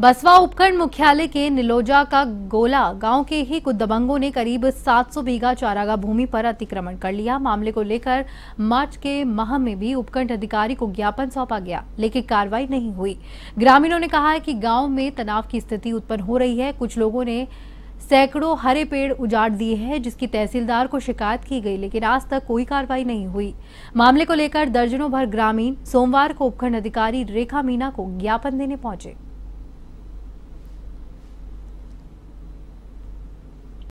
बसवा उपखंड मुख्यालय के निलोजा का गोला गांव के ही कुछ दबंगों ने करीब 700 बीघा चारागा भूमि पर अतिक्रमण कर लिया मामले को लेकर मार्च के माह में भी उपखंड अधिकारी को ज्ञापन सौंपा गया लेकिन कार्रवाई नहीं हुई ग्रामीणों ने कहा है कि गांव में तनाव की स्थिति उत्पन्न हो रही है कुछ लोगों ने सैकड़ों हरे पेड़ उजाड़ दिए हैं जिसकी तहसीलदार को शिकायत की गई लेकिन आज तक कोई कार्रवाई नहीं हुई मामले को लेकर दर्जनों भर ग्रामीण सोमवार को उपखंड अधिकारी रेखा मीना को ज्ञापन देने पहुंचे